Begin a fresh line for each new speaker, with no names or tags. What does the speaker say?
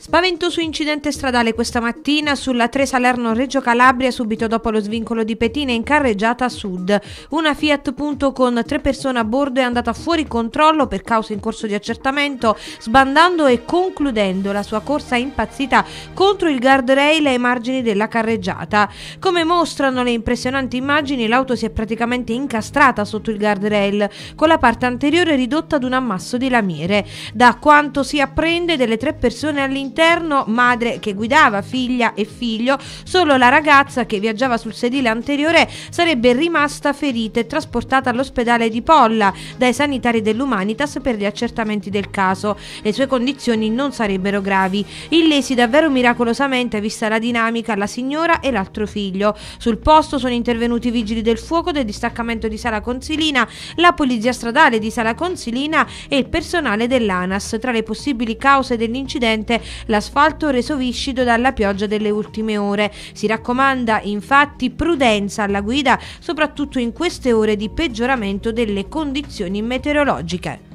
Spaventoso incidente stradale questa mattina sulla 3 Salerno-Reggio Calabria subito dopo lo svincolo di Petina in carreggiata a sud. Una Fiat Punto con tre persone a bordo è andata fuori controllo per causa in corso di accertamento, sbandando e concludendo la sua corsa impazzita contro il guardrail ai margini della carreggiata. Come mostrano le impressionanti immagini, l'auto si è praticamente incastrata sotto il guardrail, con la parte anteriore ridotta ad un ammasso di lamiere. Da quanto si apprende delle tre persone all'interno all'interno, madre che guidava figlia e figlio, solo la ragazza che viaggiava sul sedile anteriore sarebbe rimasta ferita e trasportata all'ospedale di Polla dai sanitari dell'Umanitas per gli accertamenti del caso. Le sue condizioni non sarebbero gravi. Illesi davvero miracolosamente, vista la dinamica, la signora e l'altro figlio. Sul posto sono intervenuti i vigili del fuoco del distaccamento di Sala Consilina, la polizia stradale di Sala Consilina e il personale dell'ANAS. Tra le possibili cause dell'incidente l'asfalto reso viscido dalla pioggia delle ultime ore. Si raccomanda infatti prudenza alla guida, soprattutto in queste ore di peggioramento delle condizioni meteorologiche.